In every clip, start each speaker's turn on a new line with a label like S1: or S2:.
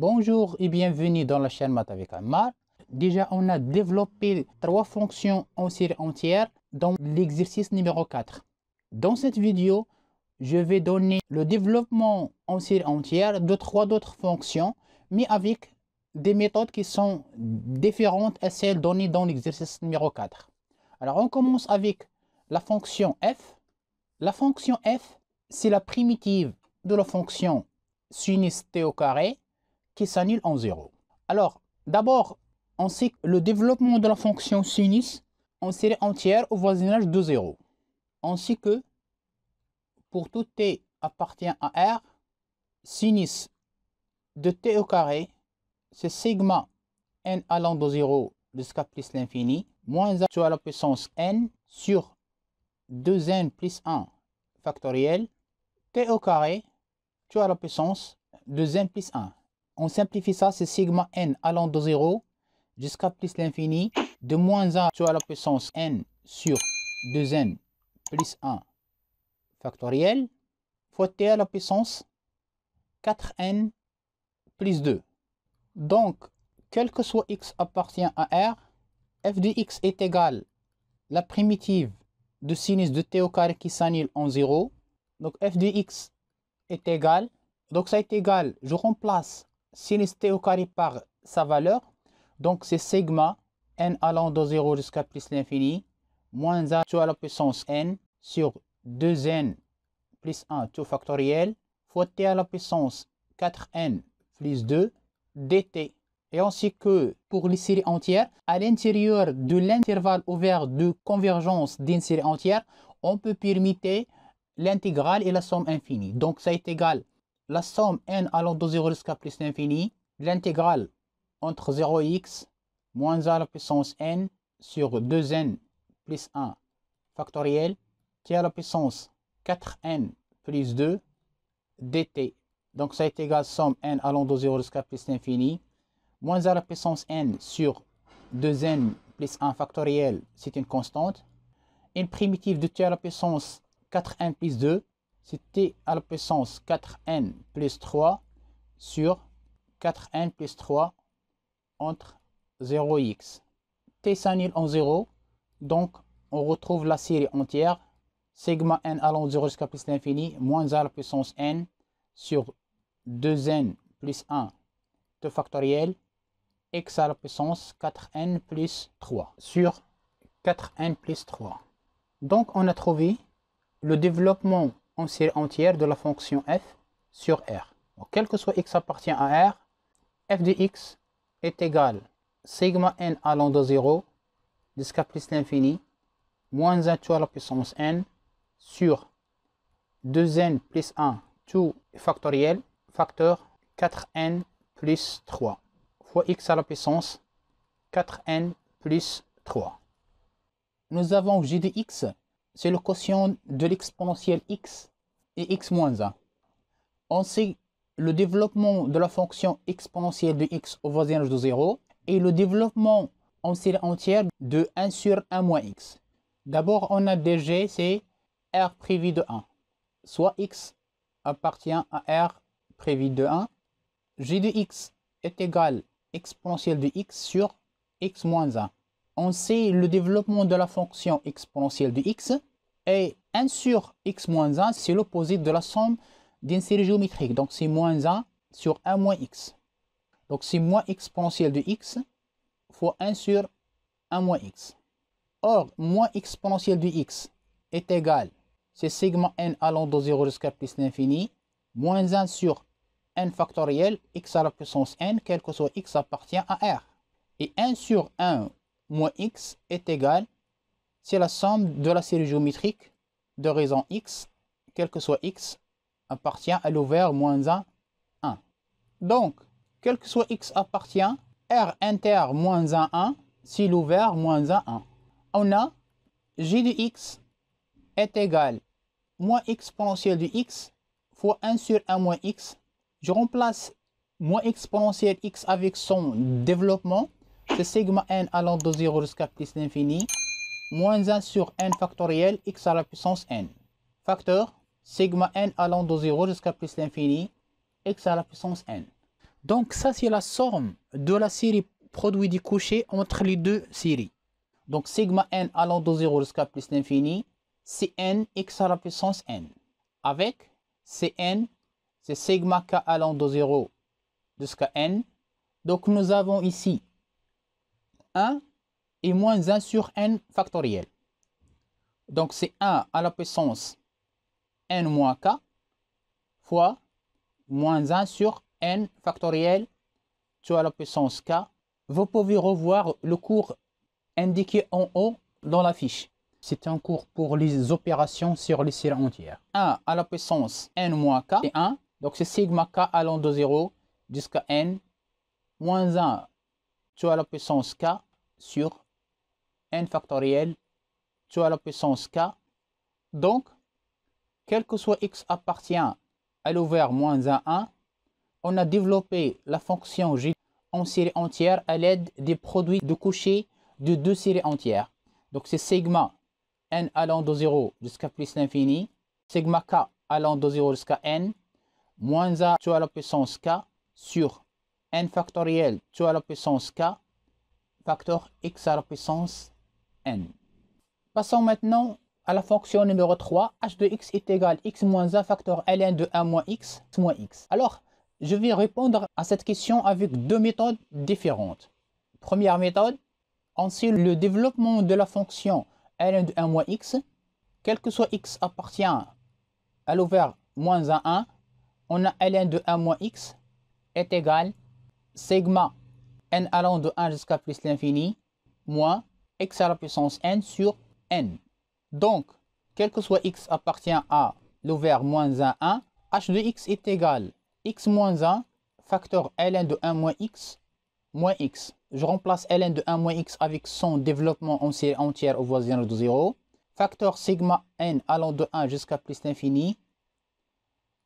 S1: Bonjour et bienvenue dans la chaîne Math avec Déjà, on a développé trois fonctions en série entière dans l'exercice numéro 4. Dans cette vidéo, je vais donner le développement en série entière de trois autres fonctions, mais avec des méthodes qui sont différentes à celles données dans l'exercice numéro 4. Alors, on commence avec la fonction f. La fonction f, c'est la primitive de la fonction sinus au carré qui s'annule en 0. Alors, d'abord, on sait que le développement de la fonction sinus en série entière au voisinage de 0. On sait que pour tout t appartient à R, sinus de t au carré, c'est sigma n allant de 0 jusqu'à plus l'infini, moins 1 sur la puissance n sur 2n plus 1 factoriel, t au carré, tu as la puissance 2n plus 1 on simplifie ça, c'est sigma n allant de 0 jusqu'à plus l'infini, de moins 1 sur la puissance n sur 2n plus 1 factoriel, fois t à la puissance 4n plus 2. Donc, quel que soit x appartient à R, f de x est égal à la primitive de sinus de t au carré qui s'annule en 0. Donc, f de x est égal, donc ça est égal, je remplace sin au carré par sa valeur. Donc c'est sigma n allant de 0 jusqu'à plus l'infini moins 1 tout à la puissance n sur 2n plus 1 tout factoriel fois t à la puissance 4n plus 2 dt. Et ainsi que pour les séries entières, à l'intérieur de l'intervalle ouvert de convergence d'une série entière, on peut permuter l'intégrale et la somme infinie. Donc ça est égal la somme n allant de 0 jusqu'à plus l'infini l'intégrale entre 0x moins a la puissance n sur 2n plus 1 factoriel t à la puissance 4n plus 2 dt. Donc ça est égal à somme n allant de 0 jusqu'à plus l'infini moins 1 à la puissance n sur 2n plus 1 factoriel, c'est une constante. Une primitive de t à la puissance 4n plus 2 c'est t à la puissance 4n plus 3 sur 4n plus 3 entre 0 et x. t s'annule en 0, donc on retrouve la série entière, sigma n allant de 0 jusqu'à plus l'infini, moins a à la puissance n sur 2n plus 1, de factoriel, x à la puissance 4n plus 3 sur 4n plus 3. Donc on a trouvé le développement entière de la fonction f sur R. Donc, quel que soit x appartient à R, f de x est égal sigma n allant de 0 jusqu'à plus l'infini moins 1 tout à la puissance n sur 2n plus 1 tout factoriel facteur 4n plus 3 fois x à la puissance 4n plus 3. Nous avons g de x c'est le quotient de l'exponentielle x et x moins 1. On sait le développement de la fonction exponentielle de x au voisinage de 0 et le développement en série entière de 1 sur 1 moins x. D'abord, on a des g, c'est r prévu de 1, soit x appartient à r prévu de 1. g de x est égal exponentielle de x sur x moins 1 on sait le développement de la fonction exponentielle de x et 1 sur x moins 1, c'est l'opposé de la somme d'une série géométrique. Donc c'est moins 1 sur 1 moins x. Donc c'est moins exponentielle de x fois 1 sur 1 moins x. Or, moins exponentielle de x est égal, c'est sigma n allant de 0 jusqu'à plus l'infini, moins 1 sur n factoriel, x à la puissance n, quel que soit x appartient à R. Et 1 sur 1 moins x est égal, c'est la somme de la série géométrique de raison x, quel que soit x, appartient à l'ouvert moins 1, 1. Donc, quel que soit x appartient, R inter moins 1, 1, si l'ouvert moins 1, 1. On a j de x est égal moins exponentielle de x fois 1 sur 1 moins x. Je remplace moins exponentielle x avec son développement c'est sigma n allant de 0 jusqu'à plus l'infini, moins 1 sur n factoriel x à la puissance n. Facteur, sigma n allant de 0 jusqu'à plus l'infini, x à la puissance n. Donc ça, c'est la somme de la série produit du coucher entre les deux séries. Donc sigma n allant de 0 jusqu'à plus l'infini, c'est n x à la puissance n. Avec cn, c'est sigma k allant de 0 jusqu'à n. Donc nous avons ici 1 et moins 1 sur n factoriel. Donc c'est 1 à la puissance n moins k fois moins 1 sur n factoriel tout à la puissance k. Vous pouvez revoir le cours indiqué en haut dans la fiche. C'est un cours pour les opérations sur les séries entières. 1 à la puissance n moins k, c'est 1. Donc c'est sigma k allant de 0 jusqu'à n. Moins 1 à la puissance k sur n factoriel tu à la puissance k. Donc, quel que soit x appartient à l'ouvert moins 1, 1, on a développé la fonction g en série entière à l'aide des produits de coucher de deux séries entières. Donc, c'est sigma n allant de 0 jusqu'à plus l'infini, sigma k allant de 0 jusqu'à n, moins 1, tu à la puissance k sur n factoriel tu à la puissance k facteur x à la puissance n. Passons maintenant à la fonction numéro 3, h de x est égal à x moins 1 facteur ln de 1 moins x moins x. Alors, je vais répondre à cette question avec deux méthodes différentes. Première méthode, on sait le développement de la fonction ln de 1 moins x, quel que soit x appartient à l'ouvert moins 1, 1, on a ln de 1 moins x est égal sigma n allant de 1 jusqu'à plus l'infini, moins x à la puissance n sur n. Donc, quel que soit x appartient à l'ouvert moins 1, 1, h de x est égal x moins 1 facteur ln de 1 moins x moins x. Je remplace ln de 1 moins x avec son développement en entière au voisin de 0. Facteur sigma n allant de 1 jusqu'à plus l'infini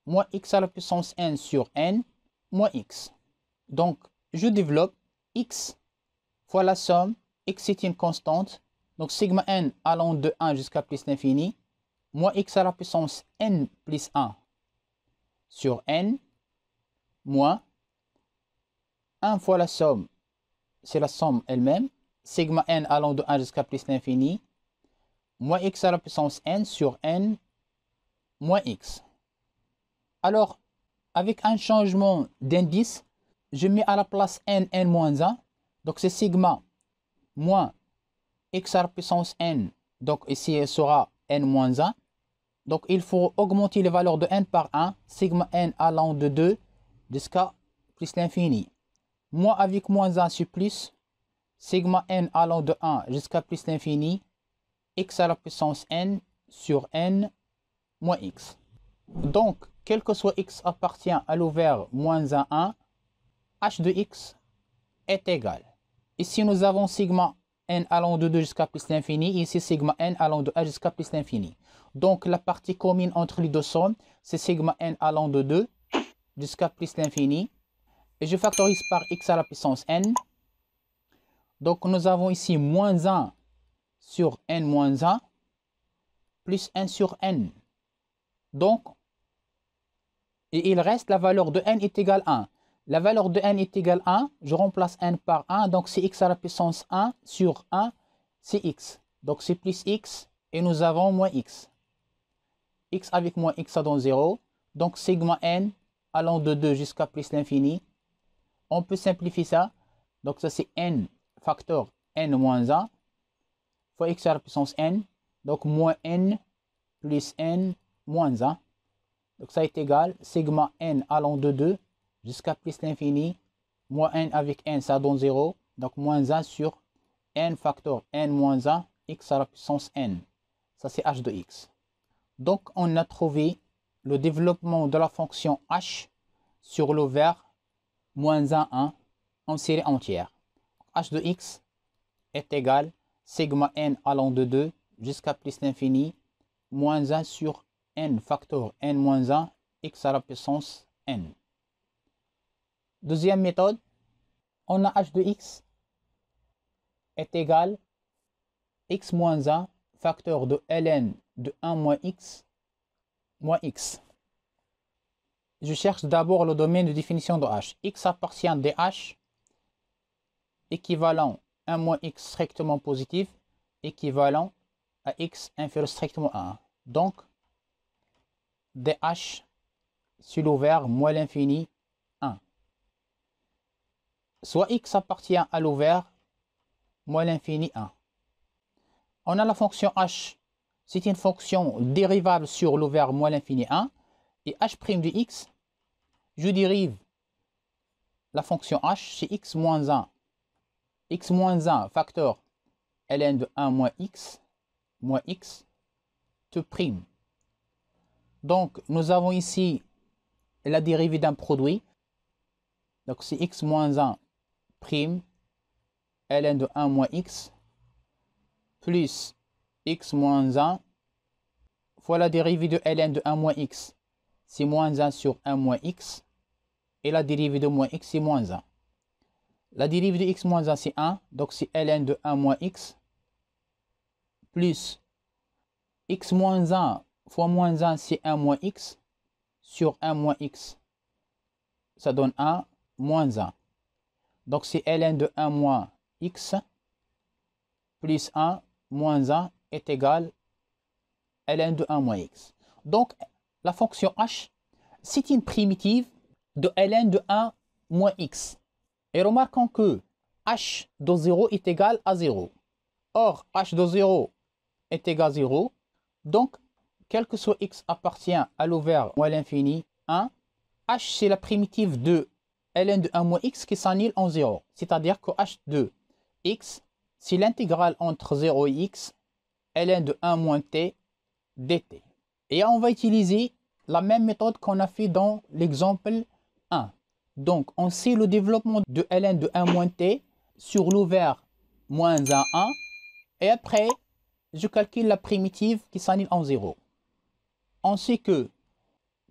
S1: moins x à la puissance n sur n moins x. Donc, je développe x fois la somme, x est une constante, donc sigma n allant de 1 jusqu'à plus l'infini, moins x à la puissance n plus 1 sur n, moins 1 fois la somme, c'est la somme elle-même, sigma n allant de 1 jusqu'à plus l'infini, moins x à la puissance n sur n, moins x. Alors, avec un changement d'indice, je mets à la place n, n moins 1. Donc c'est sigma moins x à la puissance n. Donc ici, elle sera n moins 1. Donc il faut augmenter les valeurs de n par 1. Sigma n allant de 2 jusqu'à plus l'infini. Moins avec moins 1 sur plus. Sigma n allant de 1 jusqu'à plus l'infini. x à la puissance n sur n moins x. Donc, quel que soit x appartient à l'ouvert moins 1, 1, h de x est égal. Ici, nous avons sigma n allant de 2 jusqu'à plus l'infini. Ici, sigma n allant de 1 jusqu'à plus l'infini. Donc, la partie commune entre les deux sommes, c'est sigma n allant de 2 jusqu'à plus l'infini. Et je factorise par x à la puissance n. Donc, nous avons ici moins 1 sur n moins 1 plus 1 sur n. Donc, il reste la valeur de n est égale à 1. La valeur de n est égale à 1. Je remplace n par 1. Donc, c'est x à la puissance 1 sur 1, c'est x. Donc, c'est plus x et nous avons moins x. x avec moins x, ça donne 0. Donc, sigma n allant de 2 jusqu'à plus l'infini. On peut simplifier ça. Donc, ça, c'est n facteur n moins 1 fois x à la puissance n. Donc, moins n plus n moins 1. Donc, ça est égal sigma n allant de 2 jusqu'à plus l'infini, moins n avec n, ça donne 0. Donc moins 1 sur n facteur n moins 1, x à la puissance n. Ça, c'est h de x. Donc, on a trouvé le développement de la fonction h sur le vert moins 1, 1 en série entière. h de x est égal sigma n allant de 2 jusqu'à plus l'infini, moins 1 sur n facteur n moins 1, x à la puissance n. Deuxième méthode, on a h de x est égal x moins 1 facteur de ln de 1 moins x moins x. Je cherche d'abord le domaine de définition de h. x appartient à dh équivalent 1 moins x strictement positif équivalent à x inférieur strictement à 1. Donc, dh sur l'ouvert moins l'infini soit x appartient à l'ouvert moins l'infini 1. On a la fonction h. C'est une fonction dérivable sur l'ouvert moins l'infini 1. Et h' de x, je dérive la fonction h c'est x moins 1. x moins 1 facteur ln de 1 moins x moins x te prime. Donc, nous avons ici la dérivée d'un produit. Donc, c'est x moins 1 prime ln de 1 moins x plus x moins 1 fois la dérivée de ln de 1 moins x. C'est moins 1 sur 1 moins x. Et la dérivée de moins x, c'est moins 1. La dérivée de x moins 1, c'est 1. Donc, c'est ln de 1 moins x plus x moins 1 fois moins 1, c'est 1 moins x sur 1 moins x. Ça donne 1 moins 1. Donc c'est ln de 1 moins x plus 1 moins 1 est égal à ln de 1 moins x. Donc la fonction h, c'est une primitive de ln de 1 moins x. Et remarquons que h de 0 est égal à 0. Or, h de 0 est égal à 0. Donc, quel que soit x appartient à l'ouvert ou à l'infini, 1, h c'est la primitive de ln de 1 moins x qui s'annule en 0. C'est-à-dire que h de x, c'est l'intégrale entre 0 et x, ln de 1 moins t dt. Et on va utiliser la même méthode qu'on a fait dans l'exemple 1. Donc, on sait le développement de ln de 1 moins t sur l'ouvert moins 1, 1. Et après, je calcule la primitive qui s'annule en 0. On sait que,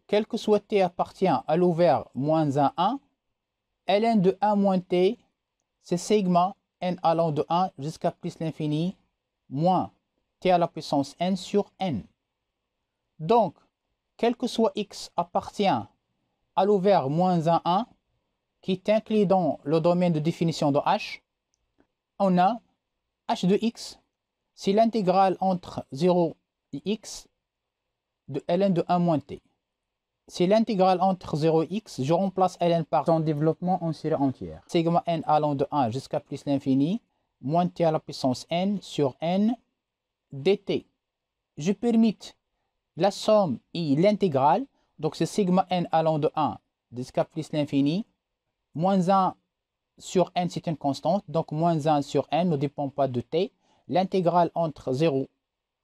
S1: quel que soit t appartient à l'ouvert moins 1, 1, ln de 1 moins t, c'est sigma n allant de 1 jusqu'à plus l'infini moins t à la puissance n sur n. Donc, quel que soit x appartient à l'ouvert moins 1, 1, qui est inclus dans le domaine de définition de h, on a h de x, c'est l'intégrale entre 0 et x de ln de 1 moins t. C'est l'intégrale entre 0x, je remplace ln par son développement en série entière. Sigma n allant de 1 jusqu'à plus l'infini, moins t à la puissance n sur n dt. Je permets la somme et l'intégrale, donc c'est sigma n allant de 1 jusqu'à plus l'infini, moins 1 sur n c'est une constante, donc moins 1 sur n ne dépend pas de t, l'intégrale entre 0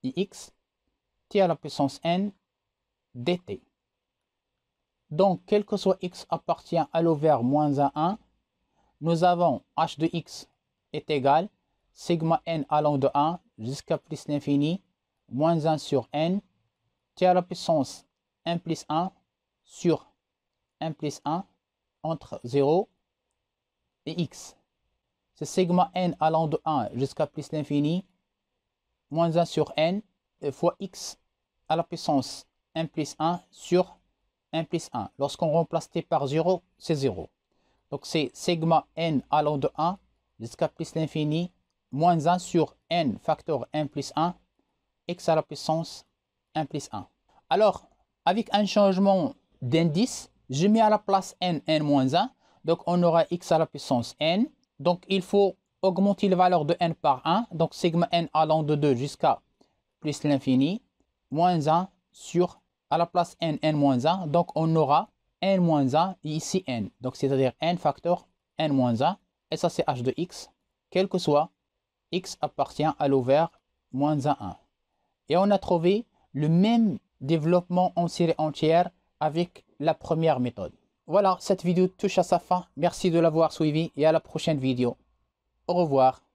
S1: et x, t à la puissance n dt. Donc, quel que soit x appartient à verte moins 1 1, nous avons h de x est égal sigma n allant de 1 jusqu'à plus l'infini moins 1 sur n t à la puissance 1 plus 1 sur 1 plus 1 entre 0 et x. C'est sigma n allant de 1 jusqu'à plus l'infini moins 1 sur n fois x à la puissance 1 plus 1 sur 1 plus 1. Lorsqu'on remplace t par 0, c'est 0. Donc c'est sigma n allant de 1 jusqu'à plus l'infini, moins 1 sur n facteur 1 plus 1, x à la puissance 1 plus 1. Alors, avec un changement d'indice, je mets à la place n, n moins 1. Donc on aura x à la puissance n. Donc il faut augmenter la valeur de n par 1. Donc sigma n allant de 2 jusqu'à plus l'infini, moins 1 sur à la place n, n moins 1. Donc, on aura n moins 1 ici n. Donc, c'est-à-dire n facteur n moins 1. Et ça, c'est h de x, quel que soit x appartient à l'ouvert moins 1, 1. Et on a trouvé le même développement en série entière avec la première méthode. Voilà, cette vidéo touche à sa fin. Merci de l'avoir suivi et à la prochaine vidéo. Au revoir.